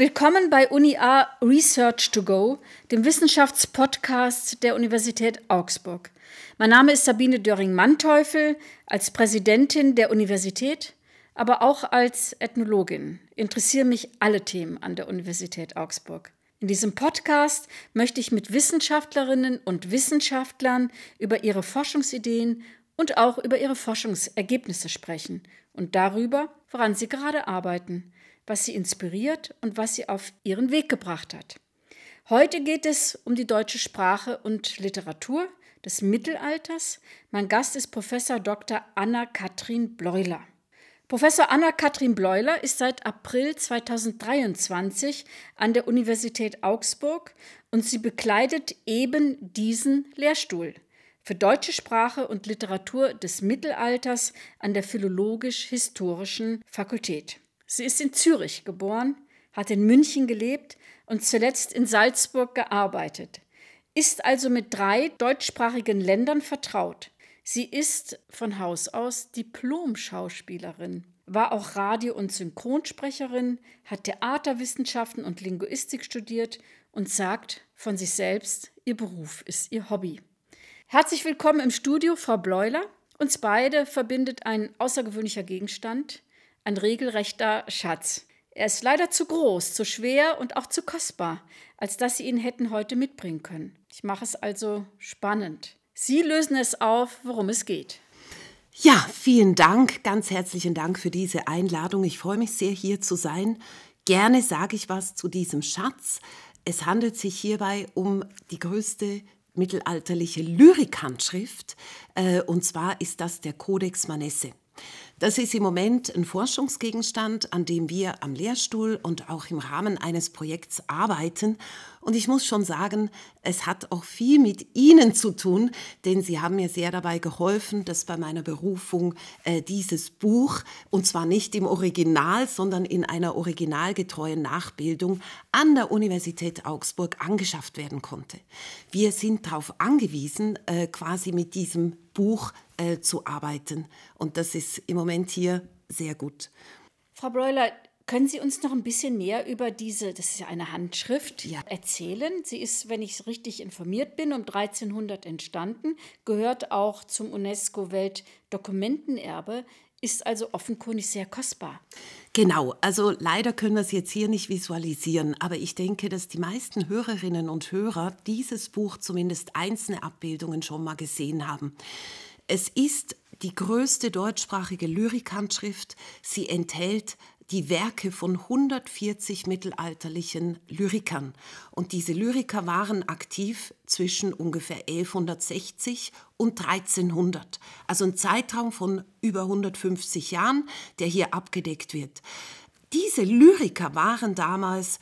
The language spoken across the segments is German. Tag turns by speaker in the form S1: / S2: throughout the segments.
S1: Willkommen bei UniA Research to Go, dem Wissenschaftspodcast der Universität Augsburg. Mein Name ist Sabine Döring-Manteuffel, als Präsidentin der Universität, aber auch als Ethnologin interessieren mich alle Themen an der Universität Augsburg. In diesem Podcast möchte ich mit Wissenschaftlerinnen und Wissenschaftlern über ihre Forschungsideen und auch über ihre Forschungsergebnisse sprechen und darüber, woran sie gerade arbeiten was sie inspiriert und was sie auf ihren Weg gebracht hat. Heute geht es um die deutsche Sprache und Literatur des Mittelalters. Mein Gast ist Professor Dr. Anna-Kathrin Bleuler. Professor Anna-Kathrin Bleuler ist seit April 2023 an der Universität Augsburg und sie bekleidet eben diesen Lehrstuhl für deutsche Sprache und Literatur des Mittelalters an der Philologisch-Historischen Fakultät. Sie ist in Zürich geboren, hat in München gelebt und zuletzt in Salzburg gearbeitet, ist also mit drei deutschsprachigen Ländern vertraut. Sie ist von Haus aus Diplom-Schauspielerin, war auch Radio- und Synchronsprecherin, hat Theaterwissenschaften und Linguistik studiert und sagt von sich selbst, ihr Beruf ist ihr Hobby. Herzlich willkommen im Studio, Frau Bleuler. Uns beide verbindet ein außergewöhnlicher Gegenstand, ein regelrechter Schatz. Er ist leider zu groß, zu schwer und auch zu kostbar, als dass sie ihn hätten heute mitbringen können. Ich mache es also spannend. Sie lösen es auf, worum es geht.
S2: Ja, vielen Dank, ganz herzlichen Dank für diese Einladung. Ich freue mich sehr, hier zu sein. Gerne sage ich was zu diesem Schatz. Es handelt sich hierbei um die größte mittelalterliche Lyrikhandschrift, äh, und zwar ist das der Codex Manesse. Das ist im Moment ein Forschungsgegenstand, an dem wir am Lehrstuhl und auch im Rahmen eines Projekts arbeiten. Und ich muss schon sagen, es hat auch viel mit Ihnen zu tun, denn Sie haben mir sehr dabei geholfen, dass bei meiner Berufung äh, dieses Buch, und zwar nicht im Original, sondern in einer originalgetreuen Nachbildung an der Universität Augsburg angeschafft werden konnte. Wir sind darauf angewiesen, äh, quasi mit diesem Buch äh, zu arbeiten. Und das ist im Moment hier sehr gut.
S1: Frau Breuler, können Sie uns noch ein bisschen mehr über diese, das ist ja eine Handschrift, ja. erzählen? Sie ist, wenn ich richtig informiert bin, um 1300 entstanden, gehört auch zum UNESCO-Weltdokumentenerbe,
S2: ist also offenkundig sehr kostbar. Genau, also leider können wir es jetzt hier nicht visualisieren, aber ich denke, dass die meisten Hörerinnen und Hörer dieses Buch zumindest einzelne Abbildungen schon mal gesehen haben. Es ist die größte deutschsprachige Lyrikhandschrift. Sie enthält die Werke von 140 mittelalterlichen Lyrikern. Und diese Lyriker waren aktiv zwischen ungefähr 1160 und 1300. Also ein Zeitraum von über 150 Jahren, der hier abgedeckt wird. Diese Lyriker waren damals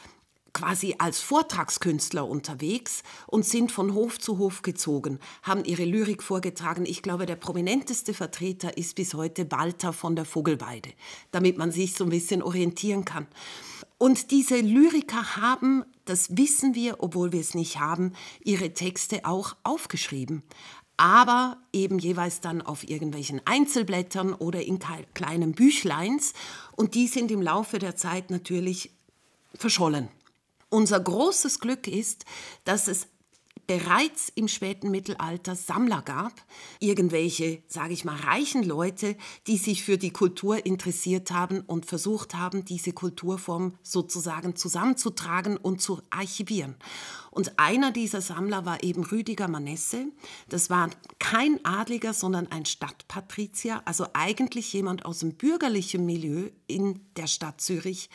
S2: quasi als Vortragskünstler unterwegs und sind von Hof zu Hof gezogen, haben ihre Lyrik vorgetragen. Ich glaube, der prominenteste Vertreter ist bis heute Walter von der Vogelweide, damit man sich so ein bisschen orientieren kann. Und diese Lyriker haben, das wissen wir, obwohl wir es nicht haben, ihre Texte auch aufgeschrieben aber eben jeweils dann auf irgendwelchen Einzelblättern oder in kleinen Büchleins. Und die sind im Laufe der Zeit natürlich verschollen. Unser großes Glück ist, dass es bereits im späten Mittelalter Sammler gab, irgendwelche, sage ich mal, reichen Leute, die sich für die Kultur interessiert haben und versucht haben, diese Kulturform sozusagen zusammenzutragen und zu archivieren. Und einer dieser Sammler war eben Rüdiger Manesse. Das war kein Adliger, sondern ein Stadtpatrizier, also eigentlich jemand aus dem bürgerlichen Milieu in der Stadt Zürich,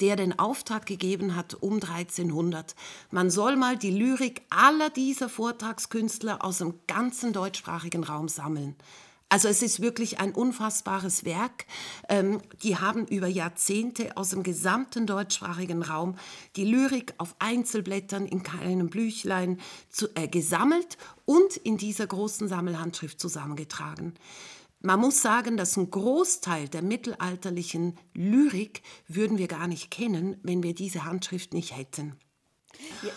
S2: der den Auftrag gegeben hat um 1300. Man soll mal die Lyrik aller dieser Vortragskünstler aus dem ganzen deutschsprachigen Raum sammeln. Also es ist wirklich ein unfassbares Werk. Ähm, die haben über Jahrzehnte aus dem gesamten deutschsprachigen Raum die Lyrik auf Einzelblättern in kleinen Büchlein zu, äh, gesammelt und in dieser großen Sammelhandschrift zusammengetragen. Man muss sagen, dass ein Großteil der mittelalterlichen Lyrik würden wir gar nicht kennen, wenn wir diese Handschrift nicht hätten. Ja.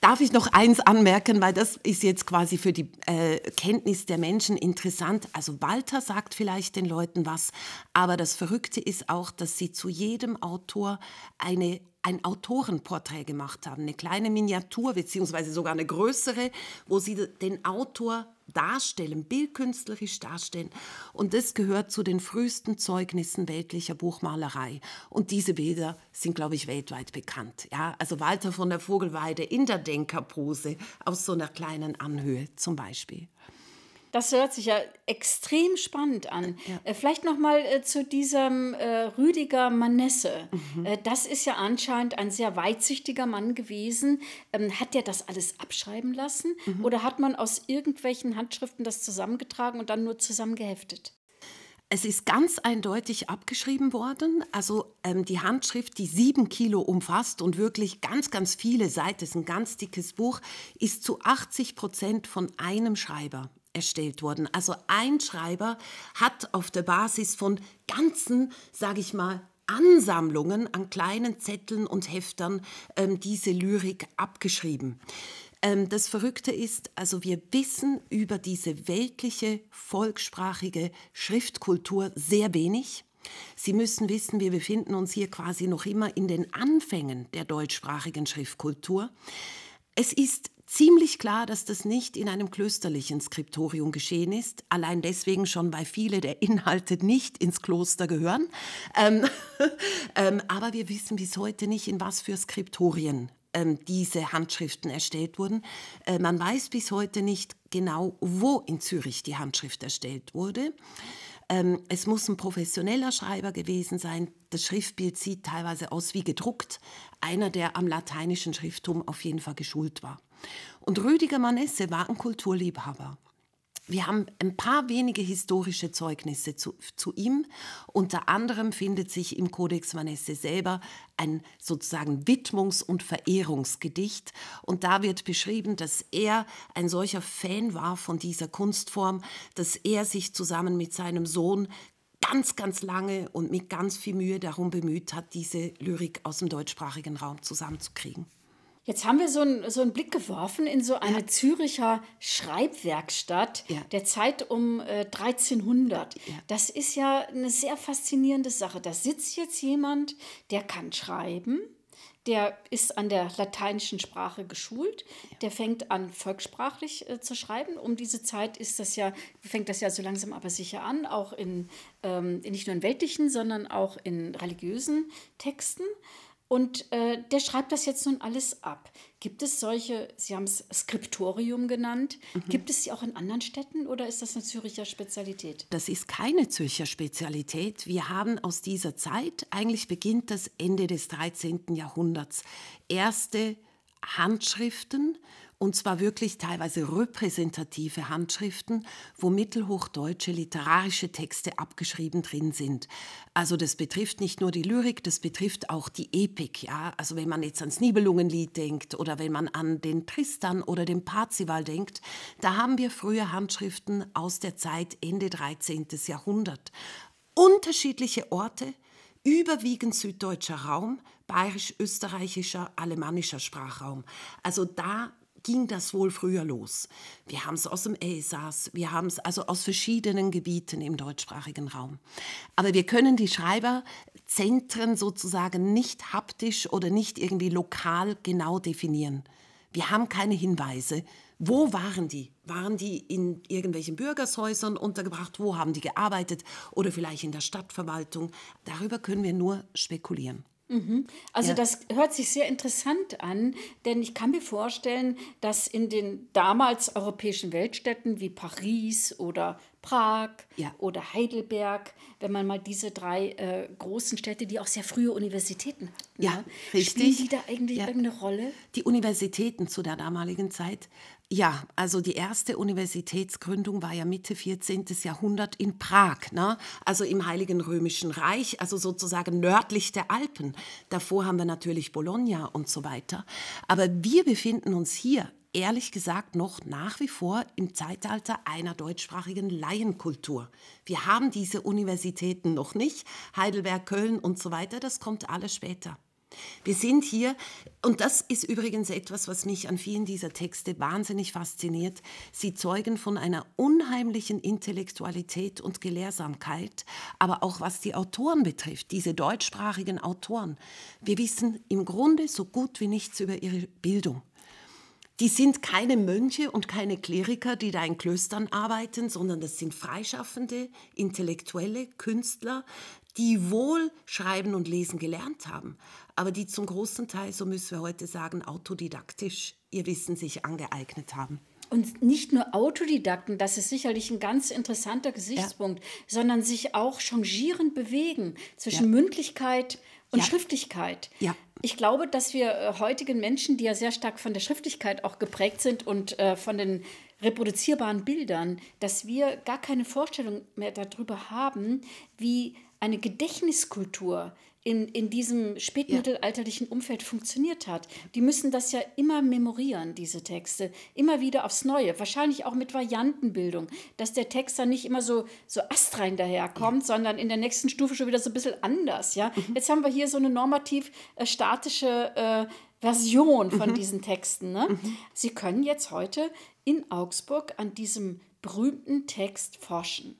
S2: Darf ich noch eins anmerken, weil das ist jetzt quasi für die äh, Kenntnis der Menschen interessant. Also Walter sagt vielleicht den Leuten was, aber das Verrückte ist auch, dass sie zu jedem Autor eine ein Autorenporträt gemacht haben, eine kleine Miniatur beziehungsweise sogar eine größere, wo sie den Autor darstellen, bildkünstlerisch darstellen. Und das gehört zu den frühesten Zeugnissen weltlicher Buchmalerei. Und diese Bilder sind, glaube ich, weltweit bekannt. Ja, also Walter von der Vogelweide in der Denkerpose auf so einer kleinen Anhöhe zum Beispiel.
S1: Das hört sich ja extrem spannend an. Äh, ja. Äh, vielleicht nochmal äh, zu diesem äh, Rüdiger Manesse. Mhm. Äh, das ist ja anscheinend ein sehr weitsichtiger Mann gewesen. Ähm, hat der das alles abschreiben lassen mhm. oder hat man aus irgendwelchen Handschriften das zusammengetragen und dann nur zusammengeheftet?
S2: Es ist ganz eindeutig abgeschrieben worden. Also ähm, die Handschrift, die sieben Kilo umfasst und wirklich ganz, ganz viele Seiten, ist ein ganz dickes Buch, ist zu 80 Prozent von einem Schreiber erstellt worden. Also ein Schreiber hat auf der Basis von ganzen, sage ich mal, Ansammlungen an kleinen Zetteln und Heftern ähm, diese Lyrik abgeschrieben. Ähm, das Verrückte ist, also wir wissen über diese weltliche, volkssprachige Schriftkultur sehr wenig. Sie müssen wissen, wir befinden uns hier quasi noch immer in den Anfängen der deutschsprachigen Schriftkultur. Es ist ziemlich klar, dass das nicht in einem klösterlichen Skriptorium geschehen ist, allein deswegen schon, weil viele der Inhalte nicht ins Kloster gehören. Ähm, ähm, aber wir wissen bis heute nicht, in was für Skriptorien ähm, diese Handschriften erstellt wurden. Äh, man weiß bis heute nicht genau, wo in Zürich die Handschrift erstellt wurde ähm, es muss ein professioneller Schreiber gewesen sein. Das Schriftbild sieht teilweise aus wie gedruckt. Einer, der am lateinischen Schrifttum auf jeden Fall geschult war. Und Rüdiger Manesse war ein Kulturliebhaber. Wir haben ein paar wenige historische Zeugnisse zu, zu, ihm. Unter anderem findet sich im Codex Manesse selber ein sozusagen Widmungs- und Verehrungsgedicht. Und da wird beschrieben, dass er ein solcher Fan war von dieser Kunstform, dass er sich zusammen mit seinem Sohn ganz, ganz lange und mit ganz viel Mühe darum bemüht hat, diese Lyrik aus dem deutschsprachigen Raum zusammenzukriegen. Jetzt haben wir so einen, so einen Blick geworfen in so eine ja. Züricher
S1: Schreibwerkstatt ja. der Zeit um äh, 1300. Ja. Das ist ja eine sehr faszinierende Sache. Da sitzt jetzt jemand, der kann schreiben, der ist an der lateinischen Sprache geschult, der fängt an volkssprachlich äh, zu schreiben. Um diese Zeit ist das ja, fängt das ja so langsam aber sicher an, auch in ähm, nicht nur in weltlichen, sondern auch in religiösen Texten. Und äh, der schreibt das jetzt nun alles ab. Gibt es solche, Sie haben es Skriptorium genannt, mhm. gibt es sie auch in anderen Städten oder ist das eine Züricher Spezialität?
S2: Das ist keine Zürcher Spezialität. Wir haben aus dieser Zeit, eigentlich beginnt das Ende des 13. Jahrhunderts, erste Handschriften und zwar wirklich teilweise repräsentative Handschriften, wo mittelhochdeutsche literarische Texte abgeschrieben drin sind. Also das betrifft nicht nur die Lyrik, das betrifft auch die Epik. Ja? Also wenn man jetzt ans Nibelungenlied denkt oder wenn man an den Tristan oder den Parzival denkt, da haben wir frühe Handschriften aus der Zeit Ende 13. Jahrhundert. Unterschiedliche Orte, überwiegend süddeutscher Raum, bayerisch-österreichischer, alemannischer Sprachraum. Also da ging das wohl früher los. Wir haben es aus dem Elsass, wir haben es also aus verschiedenen Gebieten im deutschsprachigen Raum. Aber wir können die Schreiberzentren sozusagen nicht haptisch oder nicht irgendwie lokal genau definieren. Wir haben keine Hinweise. Wo waren die? Waren die in irgendwelchen Bürgershäusern untergebracht? Wo haben die gearbeitet? Oder vielleicht in der Stadtverwaltung? Darüber können wir nur spekulieren.
S1: Mhm. Also ja. das hört sich sehr interessant an, denn ich kann mir vorstellen, dass in den damals europäischen Weltstädten wie Paris oder Prag ja. oder Heidelberg, wenn man mal diese drei äh, großen Städte, die auch sehr frühe Universitäten hatten,
S2: ja, ne? richtig. spielen die da eigentlich ja. irgendeine Rolle? Die Universitäten zu der damaligen Zeit ja, also die erste Universitätsgründung war ja Mitte 14. Jahrhundert in Prag, ne? also im Heiligen Römischen Reich, also sozusagen nördlich der Alpen. Davor haben wir natürlich Bologna und so weiter. Aber wir befinden uns hier ehrlich gesagt noch nach wie vor im Zeitalter einer deutschsprachigen Laienkultur. Wir haben diese Universitäten noch nicht, Heidelberg, Köln und so weiter, das kommt alles später. Wir sind hier, und das ist übrigens etwas, was mich an vielen dieser Texte wahnsinnig fasziniert. Sie zeugen von einer unheimlichen Intellektualität und Gelehrsamkeit, aber auch was die Autoren betrifft, diese deutschsprachigen Autoren. Wir wissen im Grunde so gut wie nichts über ihre Bildung. Die sind keine Mönche und keine Kleriker, die da in Klöstern arbeiten, sondern das sind Freischaffende, Intellektuelle, Künstler, die wohl schreiben und lesen gelernt haben, aber die zum großen Teil, so müssen wir heute sagen, autodidaktisch ihr Wissen sich angeeignet haben. Und nicht nur
S1: Autodidakten, das ist sicherlich ein ganz interessanter Gesichtspunkt, ja. sondern sich auch changierend bewegen zwischen ja. Mündlichkeit und ja. Schriftlichkeit. Ja. Ich glaube, dass wir äh, heutigen Menschen, die ja sehr stark von der Schriftlichkeit auch geprägt sind und äh, von den reproduzierbaren Bildern, dass wir gar keine Vorstellung mehr darüber haben, wie eine Gedächtniskultur in, in diesem spätmittelalterlichen Umfeld funktioniert hat. Die müssen das ja immer memorieren, diese Texte, immer wieder aufs Neue, wahrscheinlich auch mit Variantenbildung, dass der Text dann nicht immer so, so astrein daherkommt, ja. sondern in der nächsten Stufe schon wieder so ein bisschen anders. Ja? Mhm. Jetzt haben wir hier so eine normativ äh, statische äh, Version von mhm. diesen Texten. Ne? Mhm. Sie können jetzt heute in Augsburg
S2: an diesem berühmten Text forschen.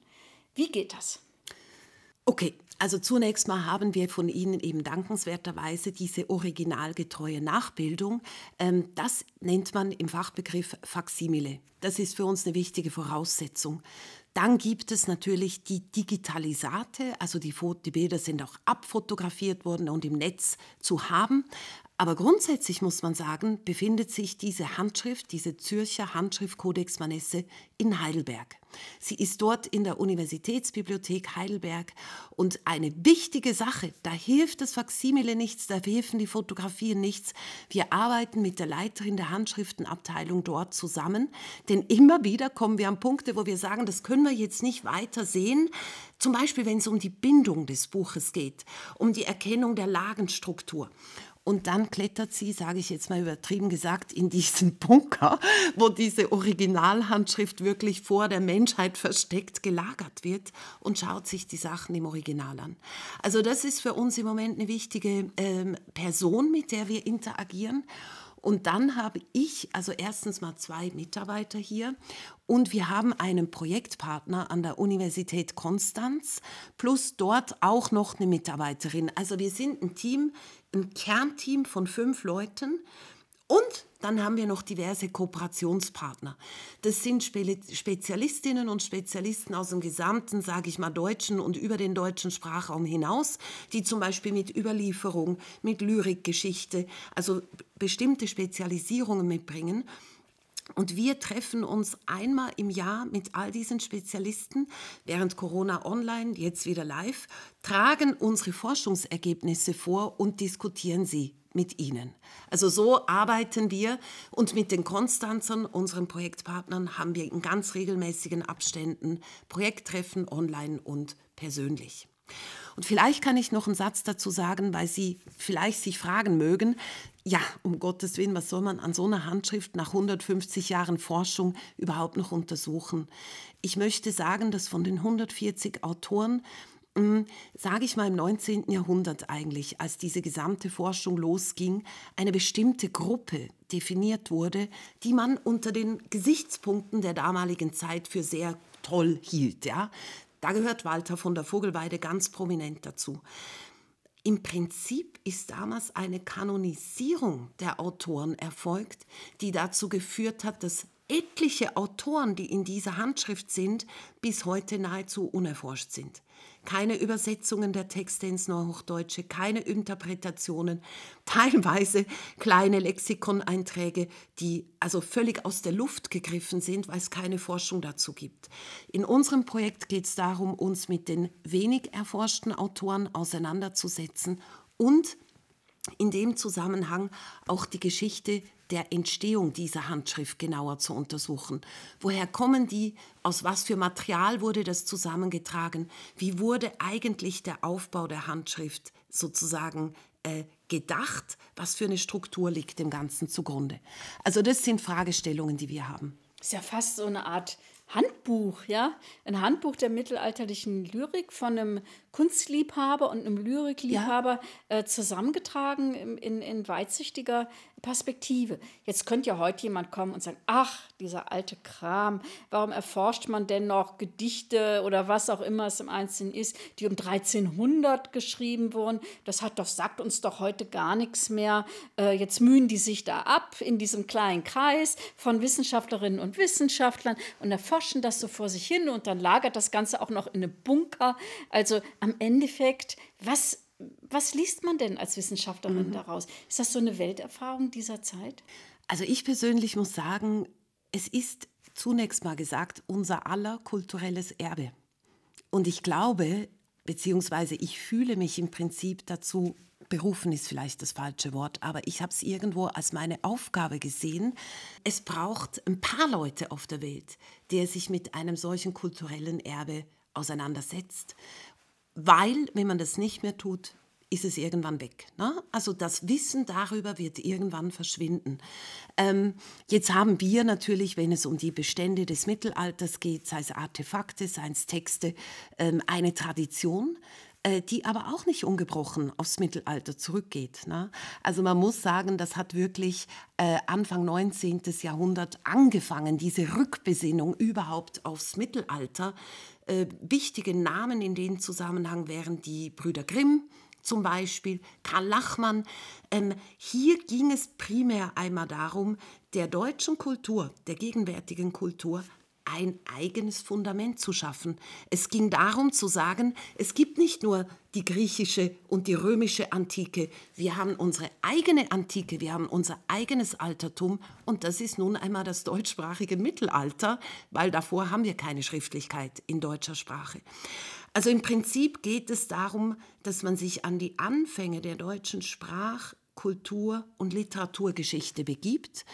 S2: Wie geht das? Okay, also zunächst mal haben wir von Ihnen eben dankenswerterweise diese originalgetreue Nachbildung. Ähm, das nennt man im Fachbegriff Faximile. Das ist für uns eine wichtige Voraussetzung. Dann gibt es natürlich die Digitalisate, also die, die Bilder sind auch abfotografiert worden und im Netz zu haben. Aber grundsätzlich muss man sagen, befindet sich diese Handschrift, diese Zürcher Handschrift Codex Manesse in Heidelberg. Sie ist dort in der Universitätsbibliothek Heidelberg und eine wichtige Sache, da hilft das Faksimile nichts, da helfen die Fotografien nichts. Wir arbeiten mit der Leiterin der Handschriftenabteilung dort zusammen, denn immer wieder kommen wir an Punkte, wo wir sagen, das können wir jetzt nicht weiter sehen. Zum Beispiel, wenn es um die Bindung des Buches geht, um die Erkennung der Lagenstruktur. Und dann klettert sie, sage ich jetzt mal übertrieben gesagt, in diesen Bunker, wo diese Originalhandschrift wirklich vor der Menschheit versteckt gelagert wird und schaut sich die Sachen im Original an. Also das ist für uns im Moment eine wichtige ähm, Person, mit der wir interagieren. Und dann habe ich also erstens mal zwei Mitarbeiter hier und wir haben einen Projektpartner an der Universität Konstanz plus dort auch noch eine Mitarbeiterin. Also wir sind ein Team ein Kernteam von fünf Leuten und dann haben wir noch diverse Kooperationspartner. Das sind Spezialistinnen und Spezialisten aus dem gesamten, sage ich mal, deutschen und über den deutschen Sprachraum hinaus, die zum Beispiel mit Überlieferung, mit Lyrikgeschichte, also bestimmte Spezialisierungen mitbringen. Und wir treffen uns einmal im Jahr mit all diesen Spezialisten, während Corona online, jetzt wieder live, tragen unsere Forschungsergebnisse vor und diskutieren sie mit ihnen. Also so arbeiten wir und mit den Konstanzern, unseren Projektpartnern, haben wir in ganz regelmäßigen Abständen Projekttreffen online und persönlich. Und vielleicht kann ich noch einen Satz dazu sagen, weil Sie vielleicht sich fragen mögen, ja, um Gottes Willen, was soll man an so einer Handschrift nach 150 Jahren Forschung überhaupt noch untersuchen? Ich möchte sagen, dass von den 140 Autoren hm, sage ich mal im 19. Jahrhundert eigentlich, als diese gesamte Forschung losging, eine bestimmte Gruppe definiert wurde, die man unter den Gesichtspunkten der damaligen Zeit für sehr toll hielt. Ja? Da gehört Walter von der Vogelweide ganz prominent dazu. Im Prinzip ist damals eine Kanonisierung der Autoren erfolgt, die dazu geführt hat, dass etliche Autoren, die in dieser Handschrift sind, bis heute nahezu unerforscht sind keine Übersetzungen der Texte ins Neuhochdeutsche, keine Interpretationen, teilweise kleine Lexikoneinträge, die also völlig aus der Luft gegriffen sind, weil es keine Forschung dazu gibt. In unserem Projekt geht es darum, uns mit den wenig erforschten Autoren auseinanderzusetzen und in dem Zusammenhang auch die Geschichte der Entstehung dieser Handschrift genauer zu untersuchen. Woher kommen die? Aus was für Material wurde das zusammengetragen? Wie wurde eigentlich der Aufbau der Handschrift sozusagen äh, gedacht? Was für eine Struktur liegt dem Ganzen zugrunde? Also das sind Fragestellungen, die wir haben.
S1: Das ist ja fast so eine Art Handbuch, ja? Ein Handbuch der mittelalterlichen Lyrik von einem Kunstliebhaber und einem Lyrikliebhaber ja. äh, zusammengetragen in, in, in weitsichtiger Perspektive. Jetzt könnte ja heute jemand kommen und sagen, ach, dieser alte Kram, warum erforscht man denn noch Gedichte oder was auch immer es im Einzelnen ist, die um 1300 geschrieben wurden? Das hat doch, sagt uns doch heute gar nichts mehr. Äh, jetzt mühen die sich da ab in diesem kleinen Kreis von Wissenschaftlerinnen und Wissenschaftlern und erforschen das so vor sich hin und dann lagert das Ganze auch noch in einem Bunker. Also am Endeffekt, was, was liest man denn als Wissenschaftlerin mhm. daraus? Ist das so eine Welterfahrung
S2: dieser Zeit? Also ich persönlich muss sagen, es ist zunächst mal gesagt unser aller kulturelles Erbe. Und ich glaube, beziehungsweise ich fühle mich im Prinzip dazu berufen ist vielleicht das falsche Wort, aber ich habe es irgendwo als meine Aufgabe gesehen. Es braucht ein paar Leute auf der Welt, der sich mit einem solchen kulturellen Erbe auseinandersetzt weil wenn man das nicht mehr tut, ist es irgendwann weg. Ne? Also das Wissen darüber wird irgendwann verschwinden. Ähm, jetzt haben wir natürlich, wenn es um die Bestände des Mittelalters geht, sei es Artefakte, seien es Texte, ähm, eine Tradition äh, die aber auch nicht ungebrochen aufs Mittelalter zurückgeht. Ne? Also man muss sagen, das hat wirklich äh, Anfang 19. Jahrhundert angefangen, diese Rückbesinnung überhaupt aufs Mittelalter, äh, wichtige Namen in dem Zusammenhang wären die Brüder Grimm zum Beispiel, Karl Lachmann. Ähm, hier ging es primär einmal darum, der deutschen Kultur, der gegenwärtigen Kultur ein eigenes Fundament zu schaffen. Es ging darum zu sagen, es gibt nicht nur die griechische und die römische Antike, wir haben unsere eigene Antike, wir haben unser eigenes Altertum und das ist nun einmal das deutschsprachige Mittelalter, weil davor haben wir keine Schriftlichkeit in deutscher Sprache. Also im Prinzip geht es darum, dass man sich an die Anfänge der deutschen Sprach Kultur- und Literaturgeschichte begibt,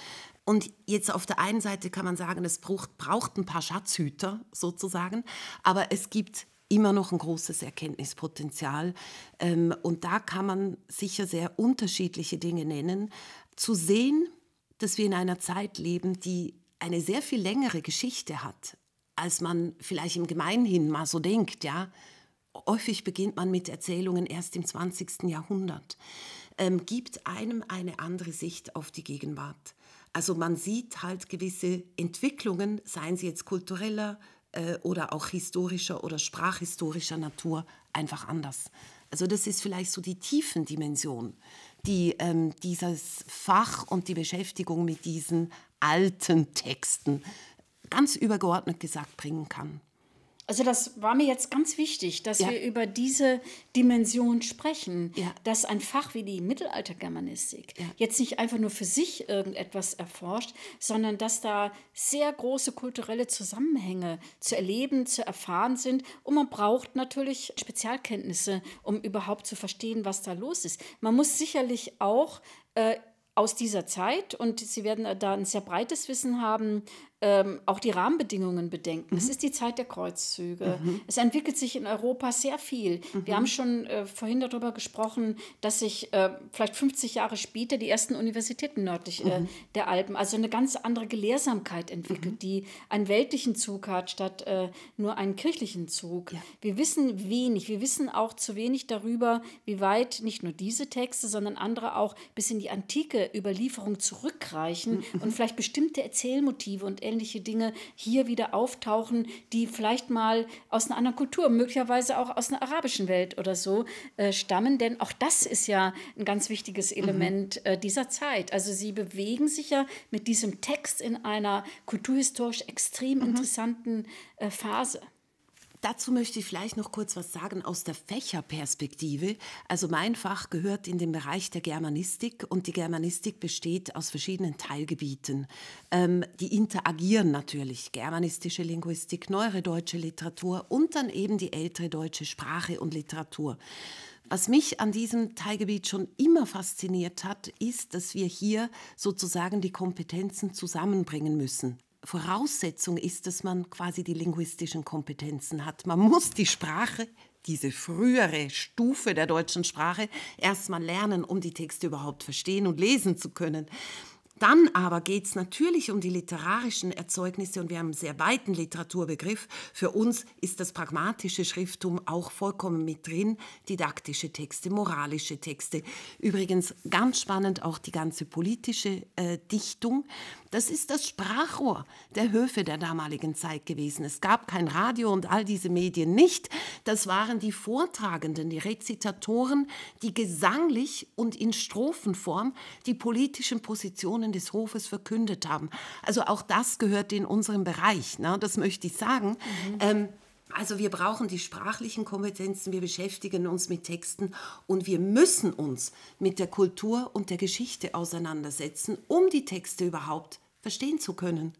S2: und jetzt auf der einen Seite kann man sagen, es braucht, braucht ein paar Schatzhüter sozusagen, aber es gibt immer noch ein großes Erkenntnispotenzial. Ähm, und da kann man sicher sehr unterschiedliche Dinge nennen. Zu sehen, dass wir in einer Zeit leben, die eine sehr viel längere Geschichte hat, als man vielleicht im Gemeinhin mal so denkt, ja. Häufig beginnt man mit Erzählungen erst im 20. Jahrhundert, ähm, gibt einem eine andere Sicht auf die Gegenwart. Also man sieht halt gewisse Entwicklungen, seien sie jetzt kultureller äh, oder auch historischer oder sprachhistorischer Natur, einfach anders. Also das ist vielleicht so die Tiefendimension, die ähm, dieses Fach und die Beschäftigung mit diesen alten Texten ganz übergeordnet gesagt bringen kann.
S1: Also das war mir jetzt ganz wichtig, dass ja. wir über diese Dimension sprechen, ja. dass ein Fach wie die Mittelaltergermanistik ja. jetzt nicht einfach nur für sich irgendetwas erforscht, sondern dass da sehr große kulturelle Zusammenhänge zu erleben, zu erfahren sind. Und man braucht natürlich Spezialkenntnisse, um überhaupt zu verstehen, was da los ist. Man muss sicherlich auch äh, aus dieser Zeit und sie werden da ein sehr breites Wissen haben, ähm, auch die Rahmenbedingungen bedenken. Mhm. Es ist die Zeit der Kreuzzüge. Mhm. Es entwickelt sich in Europa sehr viel. Mhm. Wir haben schon äh, vorhin darüber gesprochen, dass sich äh, vielleicht 50 Jahre später die ersten Universitäten nördlich äh, mhm. der Alpen, also eine ganz andere Gelehrsamkeit entwickelt, mhm. die einen weltlichen Zug hat statt äh, nur einen kirchlichen Zug. Ja. Wir wissen wenig, wir wissen auch zu wenig darüber, wie weit nicht nur diese Texte, sondern andere auch bis in die antike Überlieferung zurückreichen mhm. und vielleicht bestimmte Erzählmotive und ähnliche Dinge hier wieder auftauchen, die vielleicht mal aus einer anderen Kultur, möglicherweise auch aus einer arabischen Welt oder so äh, stammen. Denn auch das ist ja ein ganz wichtiges mhm. Element mhm. äh, dieser Zeit. Also sie bewegen sich ja mit diesem Text in einer kulturhistorisch extrem mhm.
S2: interessanten äh, Phase. Dazu möchte ich vielleicht noch kurz was sagen aus der Fächerperspektive. Also mein Fach gehört in den Bereich der Germanistik und die Germanistik besteht aus verschiedenen Teilgebieten. Ähm, die interagieren natürlich germanistische Linguistik, neuere deutsche Literatur und dann eben die ältere deutsche Sprache und Literatur. Was mich an diesem Teilgebiet schon immer fasziniert hat, ist, dass wir hier sozusagen die Kompetenzen zusammenbringen müssen. Voraussetzung ist, dass man quasi die linguistischen Kompetenzen hat. Man muss die Sprache, diese frühere Stufe der deutschen Sprache, erstmal lernen, um die Texte überhaupt verstehen und lesen zu können. Dann aber geht es natürlich um die literarischen Erzeugnisse und wir haben einen sehr weiten Literaturbegriff. Für uns ist das pragmatische Schrifttum auch vollkommen mit drin. Didaktische Texte, moralische Texte. Übrigens ganz spannend auch die ganze politische äh, Dichtung. Das ist das Sprachrohr der Höfe der damaligen Zeit gewesen. Es gab kein Radio und all diese Medien nicht. Das waren die Vortragenden, die Rezitatoren, die gesanglich und in Strophenform die politischen Positionen Personen des Hofes verkündet haben. Also auch das gehört in unseren Bereich, ne? das möchte ich sagen. Mhm. Ähm, also wir brauchen die sprachlichen Kompetenzen, wir beschäftigen uns mit Texten und wir müssen uns mit der Kultur und der Geschichte auseinandersetzen, um die Texte überhaupt verstehen zu können.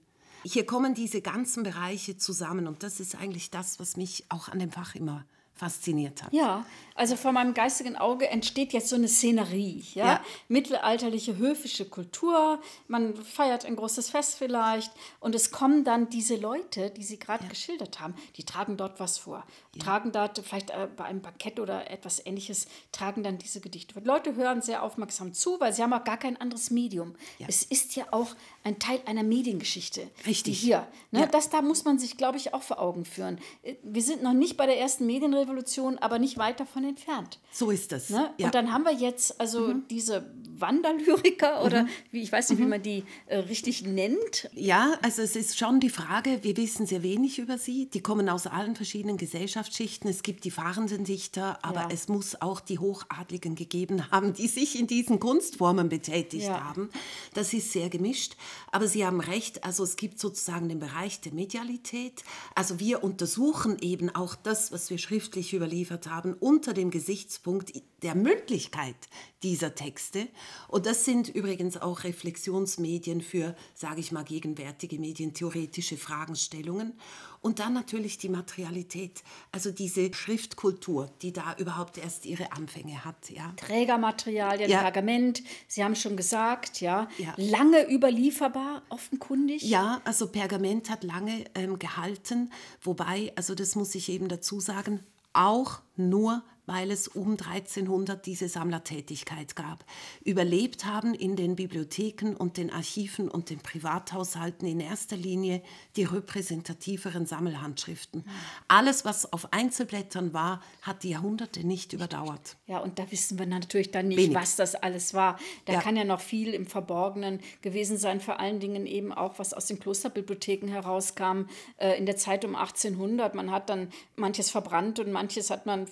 S2: Hier kommen diese ganzen Bereiche zusammen und das ist eigentlich das, was mich auch an dem Fach immer fasziniert hat. Ja,
S1: also vor meinem geistigen Auge entsteht jetzt so eine Szenerie, ja? ja. Mittelalterliche höfische Kultur, man feiert ein großes Fest vielleicht und es kommen dann diese Leute, die Sie gerade ja. geschildert haben, die tragen dort was vor. Ja. Tragen dort vielleicht äh, bei einem Bankett oder etwas ähnliches, tragen dann diese Gedichte. Und Leute hören sehr aufmerksam zu, weil sie haben auch gar kein anderes Medium. Es ist ja auch ein Teil einer Mediengeschichte. Richtig. hier. Ne? Das da muss man sich, glaube ich, auch vor Augen führen. Äh, wir sind noch nicht bei der ersten Medienrevolution, aber nicht weit davon entfernt.
S2: So ist das. Ne?
S1: Ja. Und dann haben wir jetzt also mhm. diese Wanderlyriker oder mhm. wie, ich weiß nicht, mhm. wie man die äh,
S2: richtig nennt. Ja, also es ist schon die Frage, wir wissen sehr wenig über sie. Die kommen aus allen verschiedenen Gesellschaftsschichten. Es gibt die fahrenden Dichter, aber ja. es muss auch die Hochadligen gegeben haben, die sich in diesen Kunstformen betätigt ja. haben. Das ist sehr gemischt. Aber Sie haben recht, also es gibt sozusagen den Bereich der Medialität. Also wir untersuchen eben auch das, was wir schriftlich überliefert haben, unter dem Gesichtspunkt der Mündlichkeit dieser Texte und das sind übrigens auch Reflexionsmedien für, sage ich mal, gegenwärtige medientheoretische Fragestellungen. Und dann natürlich die Materialität, also diese Schriftkultur, die da überhaupt erst ihre Anfänge hat. Ja.
S1: Trägermaterialien, ja.
S2: Pergament, Sie haben schon gesagt, ja. ja. Lange überlieferbar, offenkundig. Ja, also Pergament hat lange ähm, gehalten, wobei, also das muss ich eben dazu sagen, auch nur weil es um 1300 diese Sammlertätigkeit gab. Überlebt haben in den Bibliotheken und den Archiven und den Privathaushalten in erster Linie die repräsentativeren Sammelhandschriften. Mhm. Alles, was auf Einzelblättern war, hat die Jahrhunderte nicht überdauert. Ja, und da wissen wir natürlich dann nicht, Wenig. was das alles war. Da ja. kann ja noch viel im
S1: Verborgenen gewesen sein, vor allen Dingen eben auch, was aus den Klosterbibliotheken herauskam äh, in der Zeit um 1800. Man hat dann manches verbrannt und manches hat man äh,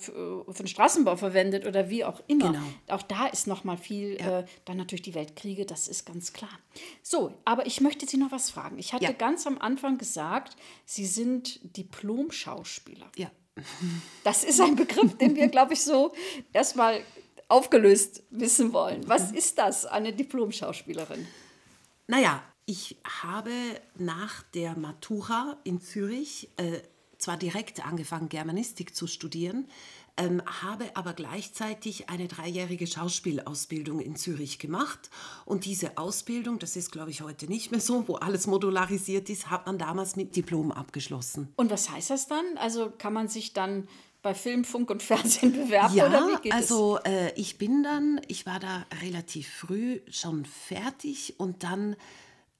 S1: von im Straßenbau verwendet oder wie auch immer. Genau. Auch da ist noch mal viel, ja. äh, dann natürlich die Weltkriege, das ist ganz klar. So, aber ich möchte Sie noch was fragen. Ich hatte ja. ganz am Anfang gesagt, Sie sind Diplom-Schauspieler. Ja. Das ist ein Begriff, den wir, glaube ich, so erstmal aufgelöst wissen wollen. Was ist das, eine Diplom-Schauspielerin?
S2: Naja, ich habe nach der Matura in Zürich äh, zwar direkt angefangen, Germanistik zu studieren, ähm, habe aber gleichzeitig eine dreijährige Schauspielausbildung in Zürich gemacht. Und diese Ausbildung, das ist, glaube ich, heute nicht mehr so, wo alles modularisiert ist, hat man damals mit Diplom abgeschlossen.
S1: Und was heißt das dann? Also kann man sich dann bei Film, Funk und Fernsehen bewerben? Ja, oder wie geht also
S2: äh, ich bin dann, ich war da relativ früh schon fertig und dann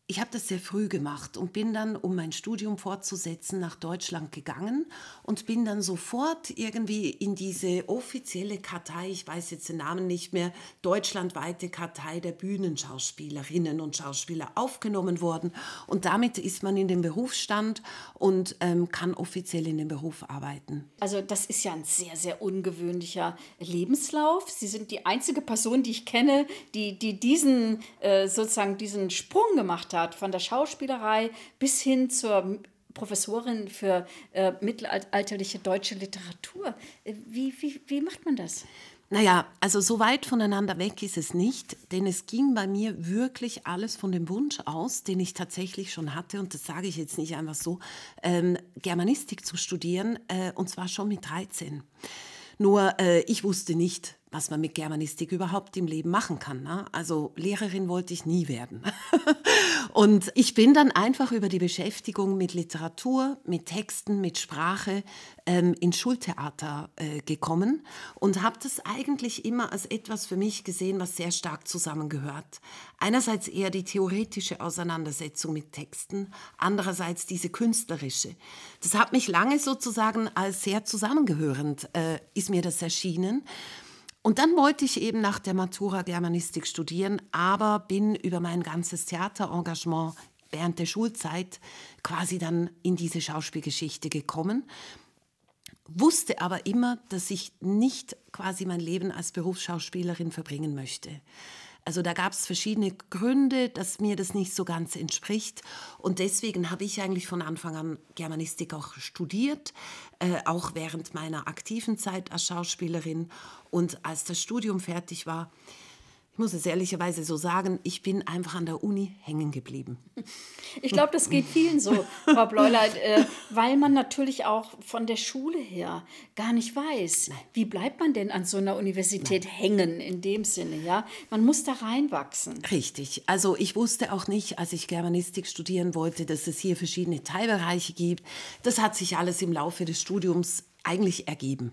S2: ich habe das sehr früh gemacht und bin dann, um mein Studium fortzusetzen, nach Deutschland gegangen und bin dann sofort irgendwie in diese offizielle Kartei, ich weiß jetzt den Namen nicht mehr, deutschlandweite Kartei der Bühnenschauspielerinnen und Schauspieler aufgenommen worden. Und damit ist man in den Berufsstand und ähm, kann offiziell in den Beruf arbeiten.
S1: Also das ist ja ein sehr, sehr ungewöhnlicher Lebenslauf. Sie sind die einzige Person, die ich kenne, die, die diesen äh, sozusagen diesen Sprung gemacht hat hat, von der Schauspielerei bis hin zur Professorin für äh, mittelalterliche deutsche
S2: Literatur. Äh, wie, wie, wie macht man das? Naja, also so weit voneinander weg ist es nicht, denn es ging bei mir wirklich alles von dem Wunsch aus, den ich tatsächlich schon hatte, und das sage ich jetzt nicht einfach so, ähm, Germanistik zu studieren, äh, und zwar schon mit 13. Nur äh, ich wusste nicht, was man mit Germanistik überhaupt im Leben machen kann. Ne? Also Lehrerin wollte ich nie werden. und ich bin dann einfach über die Beschäftigung mit Literatur, mit Texten, mit Sprache ähm, ins Schultheater äh, gekommen und habe das eigentlich immer als etwas für mich gesehen, was sehr stark zusammengehört. Einerseits eher die theoretische Auseinandersetzung mit Texten, andererseits diese künstlerische. Das hat mich lange sozusagen als sehr zusammengehörend, äh, ist mir das erschienen. Und dann wollte ich eben nach der Matura Germanistik studieren, aber bin über mein ganzes Theaterengagement während der Schulzeit quasi dann in diese Schauspielgeschichte gekommen wusste aber immer, dass ich nicht quasi mein Leben als Berufsschauspielerin verbringen möchte. Also da gab es verschiedene Gründe, dass mir das nicht so ganz entspricht. Und deswegen habe ich eigentlich von Anfang an Germanistik auch studiert, äh, auch während meiner aktiven Zeit als Schauspielerin. Und als das Studium fertig war, ich muss es ehrlicherweise so sagen, ich bin einfach an der Uni hängen geblieben.
S1: Ich glaube, das geht vielen so,
S2: Frau Bleuleit,
S1: äh, weil man natürlich auch von der Schule her gar nicht weiß, Nein. wie bleibt man denn an
S2: so einer Universität Nein. hängen in dem Sinne, ja? Man muss da reinwachsen. Richtig. Also ich wusste auch nicht, als ich Germanistik studieren wollte, dass es hier verschiedene Teilbereiche gibt. Das hat sich alles im Laufe des Studiums eigentlich ergeben.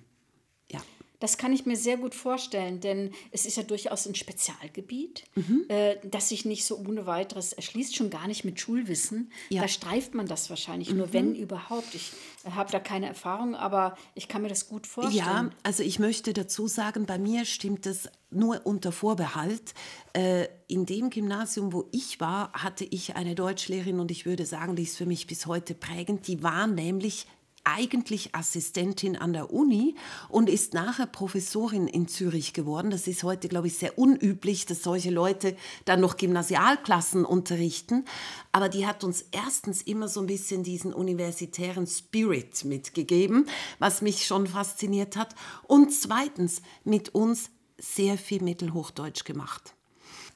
S2: Das kann ich
S1: mir sehr gut vorstellen, denn es ist ja durchaus ein Spezialgebiet, mhm. äh, das sich nicht so ohne weiteres erschließt, schon gar nicht mit Schulwissen. Ja. Da streift man das wahrscheinlich mhm. nur, wenn überhaupt. Ich äh, habe da keine Erfahrung, aber ich kann mir das gut vorstellen. Ja,
S2: also ich möchte dazu sagen, bei mir stimmt das nur unter Vorbehalt. Äh, in dem Gymnasium, wo ich war, hatte ich eine Deutschlehrerin und ich würde sagen, die ist für mich bis heute prägend. Die war nämlich eigentlich Assistentin an der Uni und ist nachher Professorin in Zürich geworden. Das ist heute, glaube ich, sehr unüblich, dass solche Leute dann noch Gymnasialklassen unterrichten. Aber die hat uns erstens immer so ein bisschen diesen universitären Spirit mitgegeben, was mich schon fasziniert hat. Und zweitens mit uns sehr viel Mittelhochdeutsch gemacht.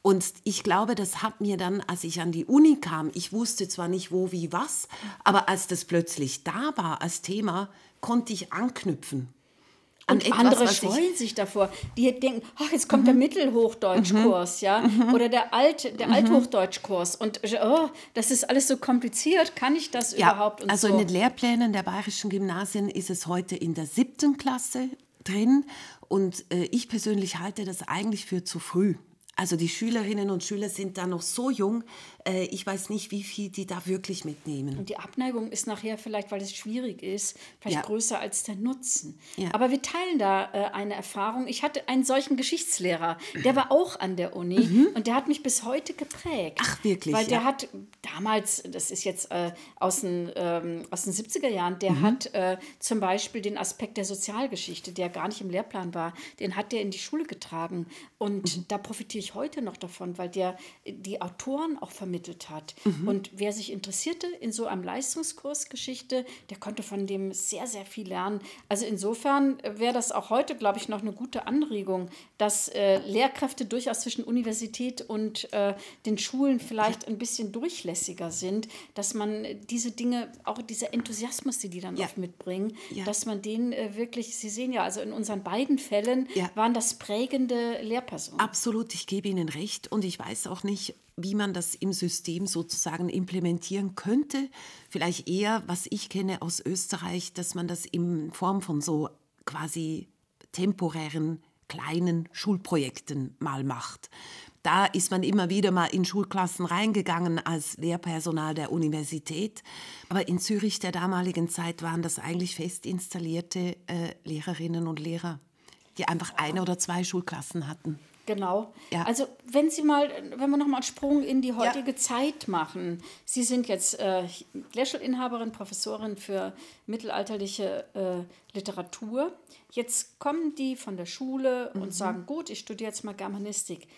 S2: Und ich glaube, das hat mir dann, als ich an die Uni kam, ich wusste zwar nicht wo, wie, was, aber als das plötzlich da war als Thema, konnte ich anknüpfen. An und etwas, andere scheuen
S1: sich davor. Die denken, ach, jetzt kommt mhm. der Mittelhochdeutschkurs, mhm. ja, mhm. oder der, Alt, der mhm. Althochdeutschkurs. Und oh, das ist alles so kompliziert. Kann ich das ja, überhaupt? Und also so. in den
S2: Lehrplänen der bayerischen Gymnasien ist es heute in der siebten Klasse drin. Und äh, ich persönlich halte das eigentlich für zu früh. Also die Schülerinnen und Schüler sind da noch so jung, äh, ich weiß nicht, wie viel die da wirklich mitnehmen. Und die
S1: Abneigung ist nachher vielleicht, weil es schwierig ist, vielleicht ja. größer als der Nutzen. Ja. Aber wir teilen da äh, eine Erfahrung. Ich hatte einen solchen Geschichtslehrer, der war auch an der Uni mhm. und der hat mich bis heute geprägt. Ach,
S2: wirklich? Weil der ja. hat
S1: damals, das ist jetzt äh, aus, den, ähm, aus den 70er Jahren, der mhm. hat äh, zum Beispiel den Aspekt der Sozialgeschichte, der gar nicht im Lehrplan war, den hat der in die Schule getragen. Und mhm. da profitiere ich heute noch davon, weil der äh, die Autoren auch vermittelt vermittelt hat. Mhm. Und wer sich interessierte in so einem Leistungskurs Geschichte, der konnte von dem sehr, sehr viel lernen. Also insofern wäre das auch heute, glaube ich, noch eine gute Anregung, dass äh, Lehrkräfte durchaus zwischen Universität und äh, den Schulen vielleicht ein bisschen durchlässiger sind, dass man diese Dinge, auch dieser Enthusiasmus, die die dann ja. oft mitbringen, ja. dass man den äh, wirklich, Sie sehen ja, also in unseren beiden Fällen
S2: ja. waren das prägende Lehrpersonen. Absolut, ich gebe Ihnen recht und ich weiß auch nicht, wie man das im System sozusagen implementieren könnte. Vielleicht eher, was ich kenne aus Österreich, dass man das in Form von so quasi temporären kleinen Schulprojekten mal macht. Da ist man immer wieder mal in Schulklassen reingegangen als Lehrpersonal der Universität. Aber in Zürich der damaligen Zeit waren das eigentlich fest installierte äh, Lehrerinnen und Lehrer, die einfach eine oder zwei Schulklassen hatten. Genau. Ja. Also wenn Sie mal, wenn wir nochmal einen Sprung
S1: in die heutige ja. Zeit machen. Sie sind jetzt äh, Gläschel-Inhaberin, Professorin für mittelalterliche äh, Literatur. Jetzt kommen die von der Schule mhm. und sagen, gut, ich studiere jetzt mal Germanistik.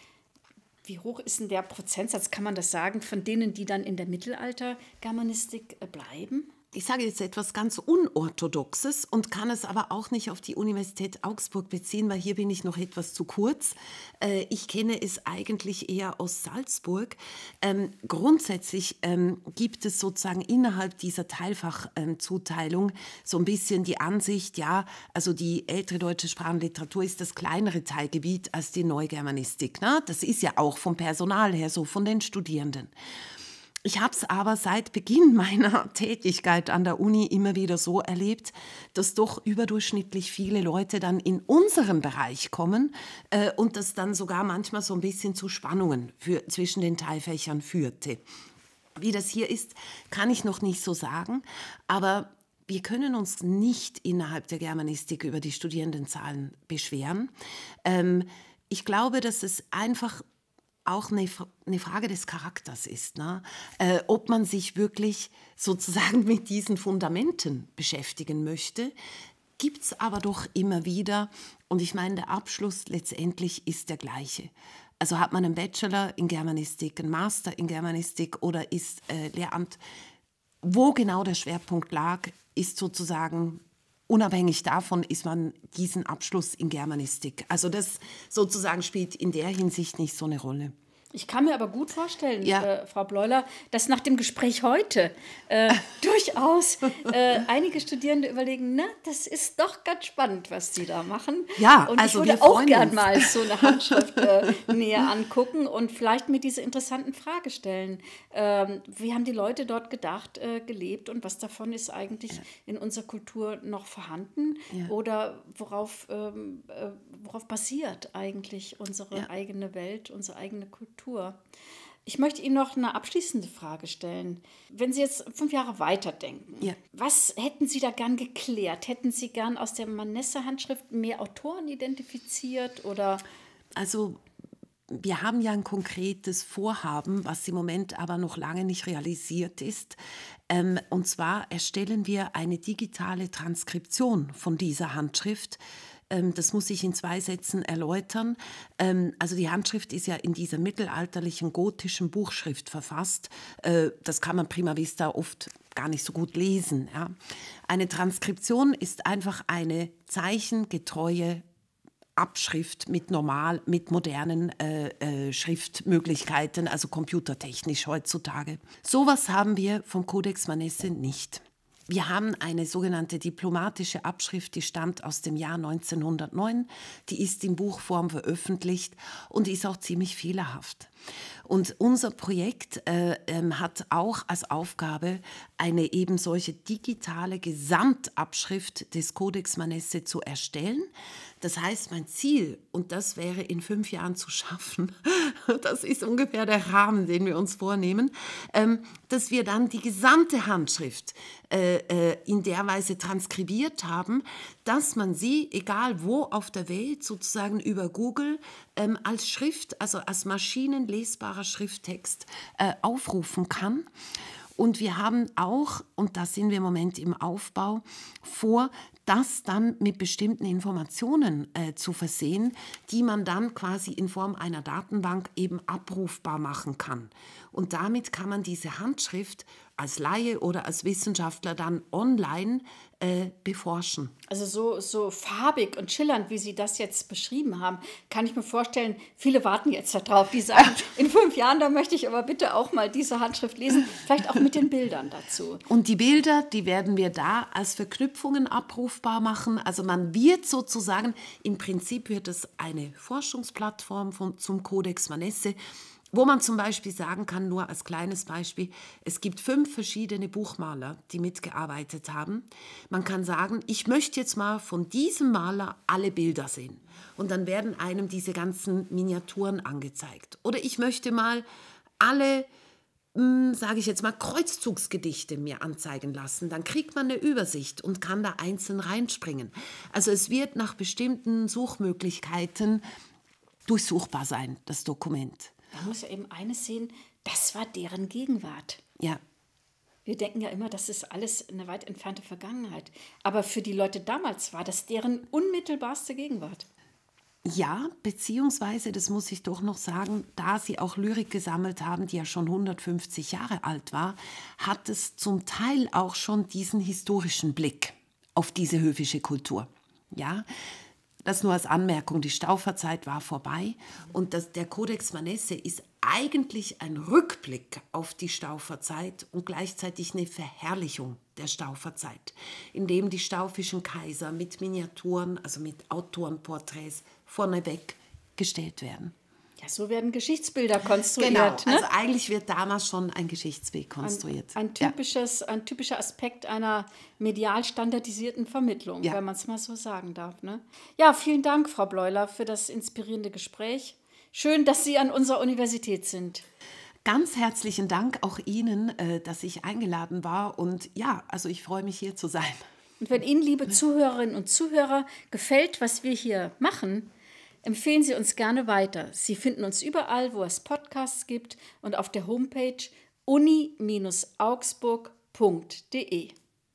S1: Wie hoch ist denn der Prozentsatz,
S2: kann man das sagen, von denen, die dann in der Mittelalter-Germanistik äh, bleiben? ich sage jetzt etwas ganz Unorthodoxes und kann es aber auch nicht auf die Universität Augsburg beziehen, weil hier bin ich noch etwas zu kurz. Äh, ich kenne es eigentlich eher aus Salzburg. Ähm, grundsätzlich ähm, gibt es sozusagen innerhalb dieser Teilfachzuteilung ähm, so ein bisschen die Ansicht, ja, also die ältere deutsche Sprachenliteratur ist das kleinere Teilgebiet als die Neugermanistik. Ne? Das ist ja auch vom Personal her so, von den Studierenden. Ich habe es aber seit Beginn meiner Tätigkeit an der Uni immer wieder so erlebt, dass doch überdurchschnittlich viele Leute dann in unseren Bereich kommen äh, und das dann sogar manchmal so ein bisschen zu Spannungen für, zwischen den Teilfächern führte. Wie das hier ist, kann ich noch nicht so sagen, aber wir können uns nicht innerhalb der Germanistik über die Studierendenzahlen beschweren. Ähm, ich glaube, dass es einfach auch eine, eine Frage des Charakters ist, ne? Äh, ob man sich wirklich sozusagen mit diesen Fundamenten beschäftigen möchte. Gibt es aber doch immer wieder. Und ich meine, der Abschluss letztendlich ist der gleiche. Also hat man einen Bachelor in Germanistik, einen Master in Germanistik oder ist äh, Lehramt. Wo genau der Schwerpunkt lag, ist sozusagen unabhängig davon ist man diesen Abschluss in Germanistik. Also das sozusagen spielt in der Hinsicht nicht so eine Rolle. Ich kann mir aber gut vorstellen,
S1: ja. äh, Frau Bleuler, dass nach dem Gespräch heute äh, durchaus äh, einige Studierende überlegen, na, das ist doch ganz spannend, was Sie da machen. Ja, und also ich würde auch gern mal so eine Handschrift äh, näher angucken und vielleicht mir diese interessanten Fragen stellen. Ähm, wie haben die Leute dort gedacht, äh, gelebt und was davon ist eigentlich ja. in unserer Kultur noch vorhanden? Ja. Oder worauf, ähm, äh, worauf basiert eigentlich unsere eigene Welt, unsere eigene Kultur? Struktur. Ich möchte Ihnen noch eine abschließende Frage stellen. Wenn Sie jetzt fünf Jahre weiterdenken, ja. was hätten Sie da gern geklärt? Hätten Sie gern aus der manesse handschrift mehr Autoren identifiziert
S2: oder? Also wir haben ja ein konkretes Vorhaben, was im Moment aber noch lange nicht realisiert ist. Ähm, und zwar erstellen wir eine digitale Transkription von dieser Handschrift ähm, das muss ich in zwei Sätzen erläutern. Ähm, also die Handschrift ist ja in dieser mittelalterlichen gotischen Buchschrift verfasst. Äh, das kann man prima vista oft gar nicht so gut lesen. Eine Transkription ist einfach eine zeichengetreue Abschrift mit normal, mit modernen äh, äh, Schriftmöglichkeiten, also computertechnisch heutzutage. Sowas haben wir vom Codex Manesse nicht. Wir haben eine sogenannte diplomatische Abschrift, die stammt aus dem Jahr 1909, die ist in Buchform veröffentlicht und ist auch ziemlich fehlerhaft. Und unser Projekt äh, ähm, hat auch als Aufgabe, eine eben solche digitale Gesamtabschrift des Codex Manesse zu erstellen. Das heißt, mein Ziel, und das wäre in fünf Jahren zu schaffen, das ist ungefähr der Rahmen, den wir uns vornehmen, ähm, dass wir dann die gesamte Handschrift äh, äh, in der Weise transkribiert haben, dass man sie, egal wo auf der Welt, sozusagen über Google ähm, als Schrift, also als maschinenlesbarer Schrifttext äh, aufrufen kann. Und wir haben auch, und da sind wir im Moment im Aufbau, vor, das dann mit bestimmten Informationen äh, zu versehen, die man dann quasi in Form einer Datenbank eben abrufbar machen kann. Und damit kann man diese Handschrift als Laie oder als Wissenschaftler dann online äh, beforschen.
S1: Also so, so farbig und schillernd, wie Sie das jetzt beschrieben haben, kann ich mir vorstellen, viele warten jetzt darauf, die sagen, in fünf Jahren, da möchte ich aber bitte auch mal diese Handschrift lesen, vielleicht auch mit den Bildern dazu.
S2: Und die Bilder, die werden wir da als Verknüpfungen abrufbar machen. Also man wird sozusagen, im Prinzip wird es eine Forschungsplattform von, zum Codex Manesse, wo man zum Beispiel sagen kann, nur als kleines Beispiel, es gibt fünf verschiedene Buchmaler, die mitgearbeitet haben. Man kann sagen, ich möchte jetzt mal von diesem Maler alle Bilder sehen. Und dann werden einem diese ganzen Miniaturen angezeigt. Oder ich möchte mal alle, hm, sage ich jetzt mal, Kreuzzugsgedichte mir anzeigen lassen. Dann kriegt man eine Übersicht und kann da einzeln reinspringen. Also es wird nach bestimmten Suchmöglichkeiten durchsuchbar sein, das Dokument.
S1: Man muss ja eben eines sehen, das war deren Gegenwart. Ja. Wir denken ja immer, das ist alles eine weit entfernte Vergangenheit. Aber für die Leute damals war das deren unmittelbarste Gegenwart.
S2: Ja, beziehungsweise, das muss ich doch noch sagen, da sie auch Lyrik gesammelt haben, die ja schon 150 Jahre alt war, hat es zum Teil auch schon diesen historischen Blick auf diese höfische Kultur. Ja, das nur als Anmerkung. Die Stauferzeit war vorbei und das, der Codex Manesse ist eigentlich ein Rückblick auf die Stauferzeit und gleichzeitig eine Verherrlichung der Stauferzeit, indem die staufischen Kaiser mit Miniaturen, also mit Autorenporträts vorneweg gestellt werden.
S1: Ja, so werden Geschichtsbilder konstruiert. Genau, ne?
S2: also eigentlich wird damals schon ein Geschichtsweg konstruiert. Ein,
S1: ein typisches, ja. ein typischer Aspekt einer medial standardisierten Vermittlung, ja. wenn man es mal so sagen darf. Ne? Ja, vielen Dank, Frau Bleuler, für das inspirierende Gespräch. Schön, dass Sie an unserer Universität sind. Ganz herzlichen Dank auch Ihnen, äh, dass ich eingeladen war. Und ja, also ich freue mich hier zu sein. Und wenn Ihnen, liebe Zuhörerinnen und Zuhörer, gefällt, was wir hier machen, empfehlen Sie uns gerne weiter. Sie finden uns überall, wo es Podcasts gibt und auf der Homepage uni-augsburg.de.